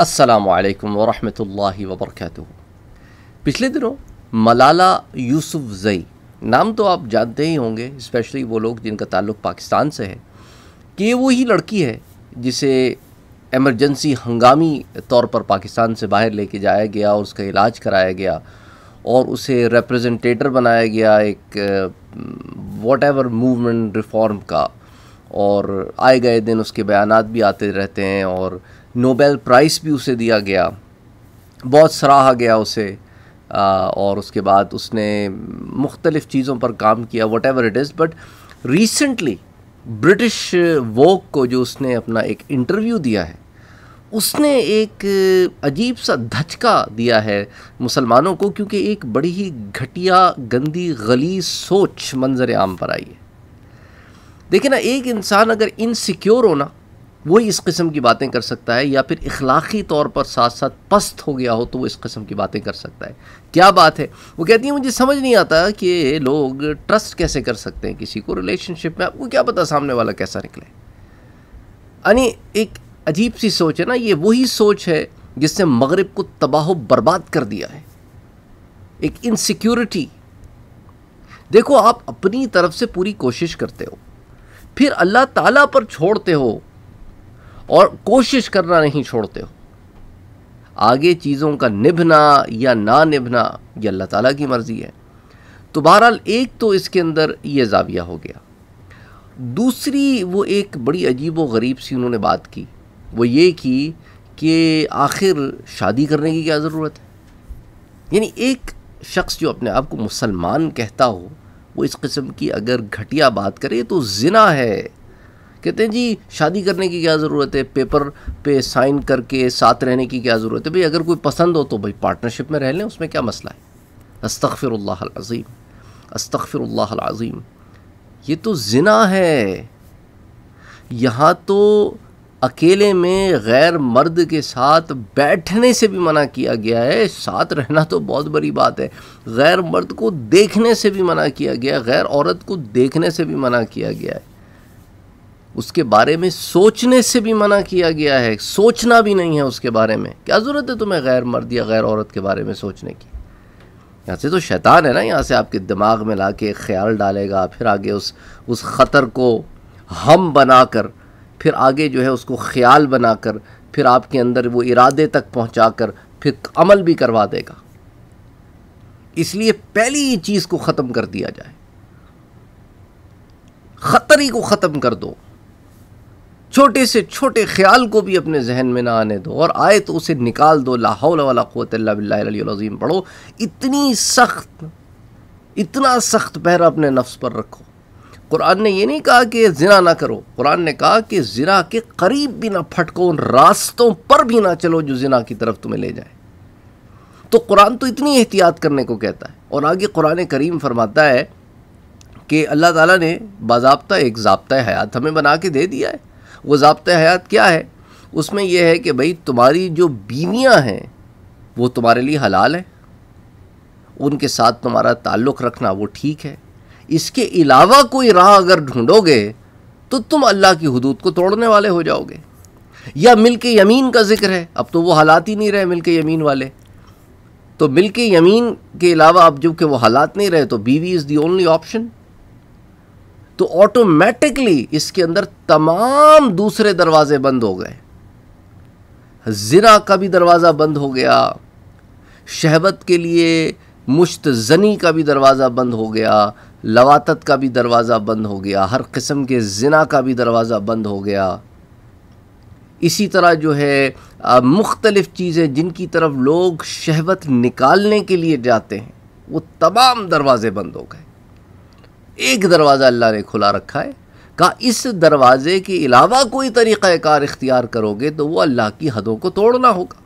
असलकम वरहमल वबरक पिछले दिनों मलाला यूसुफ जई नाम तो आप जानते ही होंगे स्पेशली वो लोग जिनका ताल्लुक पाकिस्तान से है कि ये वो ही लड़की है जिसे एमरजेंसी हंगामी तौर पर पाकिस्तान से बाहर लेके जाया गया और उसका इलाज कराया गया और उसे रिप्रेजेंटेटर बनाया गया एक वॉट एवर मूवमेंट रिफॉर्म का और आए गए दिन उसके बयान भी आते रहते हैं और नोबेल प्राइज़ भी उसे दिया गया बहुत सराहा गया उसे आ, और उसके बाद उसने मुख्तलिफ़ चीज़ों पर काम किया whatever it is but recently British woke को जो उसने अपना एक इंटरव्यू दिया है उसने एक अजीब सा धचका दिया है मुसलमानों को क्योंकि एक बड़ी ही घटिया गंदी गली सोच मंजर आम पर आई है देखिए ना एक इंसान अगर इनसिक्योर हो ना वही इस किस्म की बातें कर सकता है या फिर इखलाक़ी तौर पर साथ साथ पस्त हो गया हो तो वो इस किस्म की बातें कर सकता है क्या बात है वो कहती है मुझे समझ नहीं आता कि लोग ट्रस्ट कैसे कर सकते हैं किसी को रिलेशनशिप में आपको क्या पता सामने वाला कैसा निकले यानी एक अजीब सी सोच है ना ये वही सोच है जिसने मगरब को तबाह बर्बाद कर दिया है एक इनसिक्योरिटी देखो आप अपनी तरफ से पूरी कोशिश करते हो फिर अल्लाह ताला पर छोड़ते हो और कोशिश करना नहीं छोड़ते हो आगे चीज़ों का निभना या ना निभना ये अल्लाह ताला की मर्ज़ी है तो बहरहाल एक तो इसके अंदर ये जाविया हो गया दूसरी वो एक बड़ी अजीब व गरीब सी उन्होंने बात की वो ये की कि आखिर शादी करने की क्या ज़रूरत है यानी एक शख्स जो अपने आप को मुसलमान कहता हो वो इस किस्म की अगर घटिया बात करे तो ज़िना है कहते हैं जी शादी करने की क्या ज़रूरत है पेपर पे साइन करके साथ रहने की क्या ज़रूरत है भाई अगर कोई पसंद हो तो भाई पार्टनरशिप में रह लें उसमें क्या मसला है अस्तफ़िरल्लाज़ीम अस्तफ़िरल्लाज़ीम ये तो ज़िना है यहाँ तो अकेले में गैर मर्द के साथ बैठने से भी मना किया गया है साथ रहना तो बहुत बड़ी बात है गैर मर्द को देखने से भी मना किया गया है गैर औरत को देखने से भी मना किया गया है उसके बारे में सोचने से भी मना किया गया है सोचना भी नहीं है उसके बारे में क्या ज़रूरत है तुम्हें गैर मर्द या गैर औरत के बारे में सोचने की यहाँ से तो शैतान है ना यहाँ से आपके दिमाग में ला के ख्याल डालेगा फिर आगे उस उस ख़तर को हम बनाकर फिर आगे जो है उसको ख्याल बनाकर फिर आपके अंदर वो इरादे तक पहुँचा कर फिर अमल भी करवा देगा इसलिए पहली चीज़ को ख़त्म कर दिया जाए ख़तरी को ख़त्म कर दो छोटे से छोटे ख्याल को भी अपने जहन में ना आने दो और आए तो उसे निकाल दो लाहौल वाला क़वतल्लाजीम पढ़ो इतनी सख्त इतना सख्त पहरा अपने नफ्स पर रखो कुरान ने यह नहीं कहा कि ज़िना ना करो कुरान ने कहा कि ज़िना के करीब भी ना फटको उन रास्तों पर भी ना चलो जो ज़िना की तरफ तुम्हें ले जाए तो कुरान तो इतनी एहतियात करने को कहता है और आगे कुरान करीम फरमाता है कि अल्लाह ताला ने बाबा एक जबता हयात हमें बना के दे दिया है वो ज़बत हयात क्या है उसमें यह है कि भाई तुम्हारी जो बीवियाँ हैं वो तुम्हारे लिए हलाल है उनके साथ तुम्हारा ताल्लुक़ रखना वो ठीक है इसके अलावा कोई राह अगर ढूंढोगे तो तुम अल्लाह की हदूद को तोड़ने वाले हो जाओगे या मिल के यमीन का जिक्र है अब तो वो हालात ही नहीं रहे मिल के यमीन वाले तो मिल के यमीन के अलावा अब जबकि वो हालात नहीं रहे तो बीवी इज़ दी ओनली ऑप्शन तो ऑटोमेटिकली इसके अंदर तमाम दूसरे दरवाजे बंद हो गए ज़िना का भी दरवाज़ा बंद हो गया शहबत के लिए मुश्त जनी का भी दरवाज़ा बंद हो गया लवातत का भी दरवाज़ा बंद हो गया हर किस्म के ज़िना का भी दरवाज़ा बंद हो गया इसी तरह जो है मुख्तलिफ़ चीज़ें जिनकी तरफ लोग शहबत निकालने के लिए जाते हैं वो तमाम दरवाज़े बंद हो गए एक दरवाज़ा अल्लाह ने खुला रखा है कहा इस दरवाज़े के अलावा कोई कार इख्तियार करोगे तो वो अल्लाह की हदों को तोड़ना होगा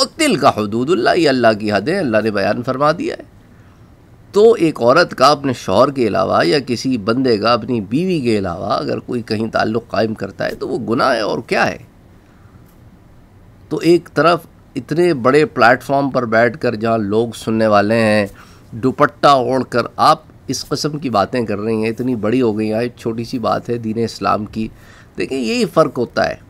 और तिल का हदूद ये अल्लाह की हदें अल्लाह ने बयान फरमा दिया है तो एक औरत का अपने शोहर के अलावा या किसी बंदे का अपनी बीवी के अलावा अगर कोई कहीं ताल्लुक़ कायम करता है तो वो गुनाह है और क्या है तो एक तरफ इतने बड़े प्लेटफॉर्म पर बैठ कर जहाँ लोग सुनने वाले हैं दुपट्टा ओढ़ कर आप इस कस्म की बातें कर रही हैं इतनी बड़ी हो गई हैं छोटी सी बात है दीन इस्लाम की देखिए यही फ़र्क होता है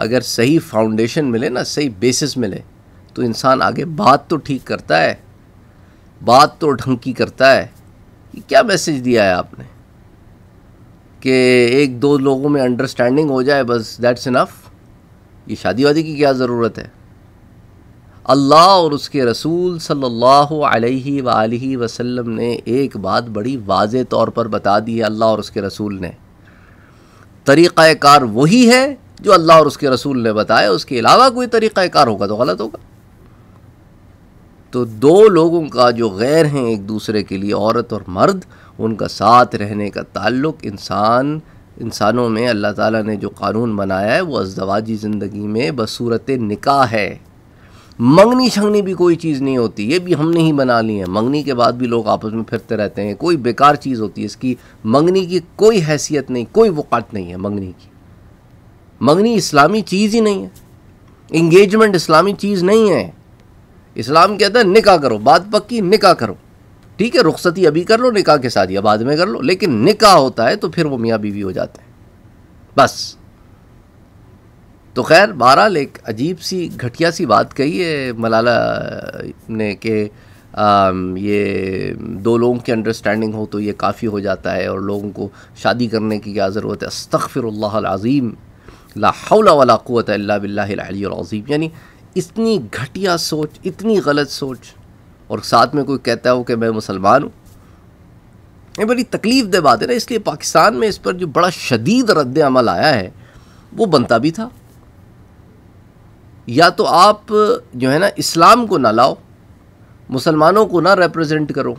अगर सही फाउंडेशन मिले ना सही बेसिस मिले तो इंसान आगे बात तो ठीक करता है बात तो ढंग की करता है कि क्या मैसेज दिया है आपने कि एक दो लोगों में अंडरस्टैंडिंग हो जाए बस दैट्स इनफ ये शादी वादी की क्या ज़रूरत है अल्लाह और उसके रसूल सल्लल्लाहु अलैहि वसल्लम ने एक बात बड़ी वाज तौर पर बता दी है अल्लाह और उसके रसूल ने तरीक़ाकार वही है जो अल्लाह और उसके रसूल ने बताया उसके अलावा कोई तरीक़ाकार होगा तो गलत होगा तो दो लोगों का जो गैर हैं एक दूसरे के लिए औरत और मर्द उनका साथ रहने का ताल्लुक़ इंसान इंसानों में अल्लाह ताला ने जो कानून बनाया है वो अजदवाजी ज़िंदगी में बसूरत निकाह है मंगनी छंगनी भी कोई चीज़ नहीं होती ये भी हमने ही बना ली है मंगनी के बाद भी लोग आपस में फिरते रहते हैं कोई बेकार चीज़ होती है इसकी मंगनी की कोई हैसियत नहीं कोई वक़ात नहीं है मंगनी की मंगनी इस्लामी चीज़ ही नहीं है इंगेजमेंट इस्लामी चीज़ नहीं है इस्लाम कहता है निका करो बात पक्की निका करो ठीक है रुख्सती अभी कर लो निका के साथ या बाद में कर लो लेकिन निका होता है तो फिर वो मियाँ बीवी हो जाते हैं बस तो खैर बहरहाल एक अजीब सी घटिया सी बात कही है मलाला ने कि ये दो लोगों की अंडरस्टैंडिंग हो तो ये काफ़ी हो जाता है और लोगों को शादी करने की क्या ज़रूरत है अस्तफ़िरल्लाज़ीम आज़ीम हौला वाला क़वत बिल्लाज़ीम यानी इतनी घटिया सोच इतनी गलत सोच और साथ में कोई कहता हो कि मैं मुसलमान हूँ ये बड़ी तकलीफ दे बात है ना इसलिए पाकिस्तान में इस पर जो बड़ा शदीद रद्द अमल आया है वो बनता भी था या तो आप जो है ना इस्लाम को ना लाओ मुसलमानों को ना रिप्रेजेंट करो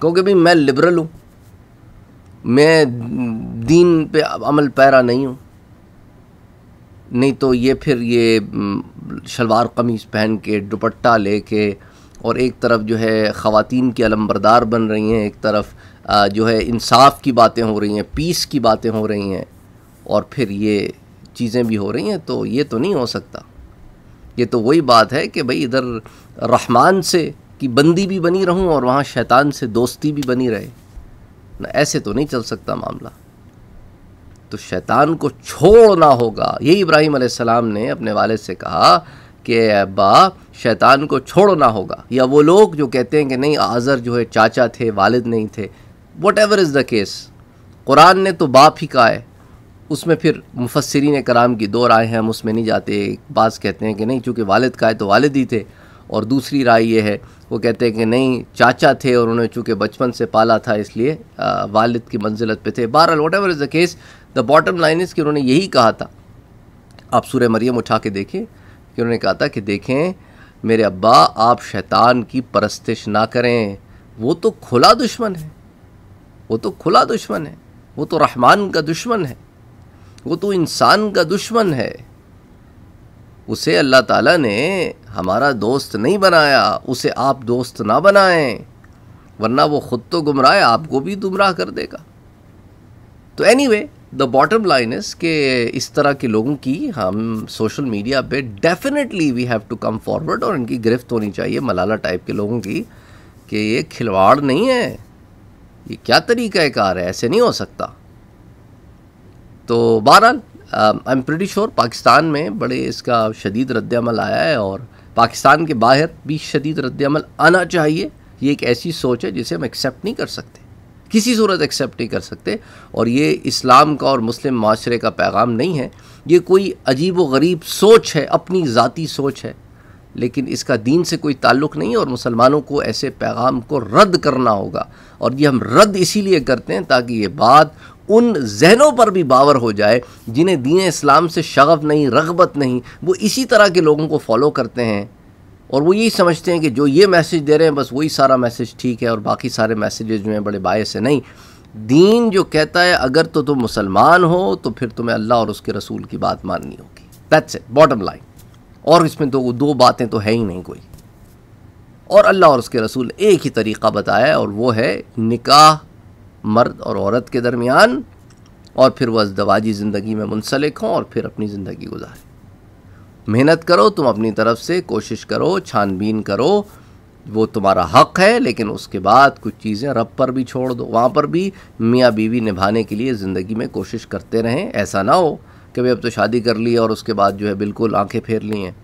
क्योंकि भाई मैं लिबरल हूँ मैं दीन पे अमल पैरा नहीं हूँ नहीं तो ये फिर ये शलवार कमीज़ पहन के दुपट्टा ले और एक तरफ जो है ख़वातीन की अलमबरदार बन रही हैं एक तरफ जो है इंसाफ की बातें हो रही हैं पीस की बातें हो रही हैं और फिर ये चीज़ें भी हो रही हैं तो ये तो नहीं हो सकता ये तो वही बात है कि भाई इधर रहमान से की बंदी भी बनी रहूं और वहाँ शैतान से दोस्ती भी बनी रहे ना ऐसे तो नहीं चल सकता मामला तो शैतान को छोड़ना होगा यही इब्राहिम सलाम ने अपने वाले से कहा कि अब्बा शैतान को छोड़ना होगा या वो लोग जो कहते हैं कि नहीं आज़र जो है चाचा थे वालिद नहीं थे whatever is the case Quran ने तो बाप ही कहा है उसमें फिर मुफसरीन कराम की दो राय हैं हम उसमें नहीं जाते बाज़ कहते हैं कि नहीं चूँकि वालद का है तो वालद ही थे और दूसरी राय ये है वो कहते हैं कि नहीं चाचा थे और उन्होंने चूँकि बचपन से पाला था इसलिए वालद की मंजिलत पे थे बहरहाल whatever is the case the bottom line is कि उन्होंने यही कहा था आप सूर्य मरियम उठा के देखें कि उन्होंने कहा था कि देखें मेरे अब्बा आप शैतान की परस्तिश ना करें वो तो खुला दुश्मन है वो तो खुला दुश्मन है वो तो रहमान का दुश्मन है वो तो इंसान का दुश्मन है उसे अल्लाह ताला ने हमारा दोस्त नहीं बनाया उसे आप दोस्त ना बनाएं वरना वो ख़ुद तो गुमराह आपको भी गुमराह कर देगा तो anyway the bottom line is के इस तरह के लोगों की हम सोशल मीडिया पे definitely we have to come forward और इनकी गिरफ्त होनी चाहिए मलाला टाइप के लोगों की कि ये खिलवाड़ नहीं है ये क्या तरीक़ाकार है ऐसे नहीं हो सकता तो बहरहाल I am pretty sure Pakistan में बड़े इसका शदीद रद्दमल आया है और पाकिस्तान के बाहर भी शदीद रद्दमल आना चाहिए ये एक ऐसी सोच है जिसे हम एक्सेप्ट नहीं कर सकते किसी सूरत एक्सेप्ट नहीं कर सकते और ये इस्लाम का और मुस्लिम माशरे का पैगाम नहीं है ये कोई अजीब व गरीब सोच है अपनी ज़ाती सोच है लेकिन इसका दीन से कोई ताल्लुक़ नहीं और मुसलमानों को ऐसे पैगाम को रद्द करना होगा और ये हम रद्द इसीलिए करते हैं ताकि ये बात उन जहनों पर भी बावर हो जाए जिन्हें दीन इस्लाम से शगफ नहीं रगबत नहीं वो इसी तरह के लोगों को फॉलो करते हैं और वो यही समझते हैं कि जो ये मैसेज दे रहे हैं बस वही सारा मैसेज ठीक है और बाकी सारे मैसेजेज जो हैं बड़े बायस है नहीं दीन जो कहता है अगर तो तुम मुसलमान हो तो फिर तुम्हें अल्लाह और उसके रसूल की बात माननी होगी दैट्स इट बॉटम लाइन और इसमें तो दो बातें तो है ही नहीं कोई और अल्लाह और उसके रसूल एक ही तरीक़ा बताया और वो है निकाह मर्द और औरत के दरमियान और फिर वह दवाजी ज़िंदगी में मुंसलिक हों और फिर अपनी ज़िंदगी गुजारें मेहनत करो तुम अपनी तरफ से कोशिश करो छानबीन करो वो तुम्हारा हक है लेकिन उसके बाद कुछ चीज़ें रब पर भी छोड़ दो वहाँ पर भी मियाँ बीवी निभाने के लिए ज़िंदगी में कोशिश करते रहें ऐसा ना हो कि भाई अब तो शादी कर ली और उसके बाद जो है बिल्कुल आंखें फेर ली हैं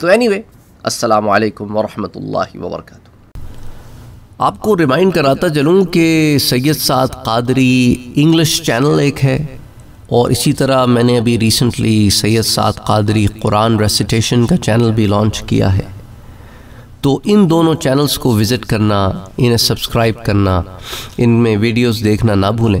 तो एनी वे असलकम वरहमल वर्का आपको रिमाइंड कराता चलूँ कि सैयद साद कादरी इंग्लिश चैनल एक है और इसी तरह मैंने अभी रिसेंटली सैयद साद कादरी कुरान रेसिटेशन का चैनल भी लॉन्च किया है तो इन दोनों चैनल्स को विज़िट करना इन्हें सब्सक्राइब करना इनमें वीडियोस देखना ना भूलें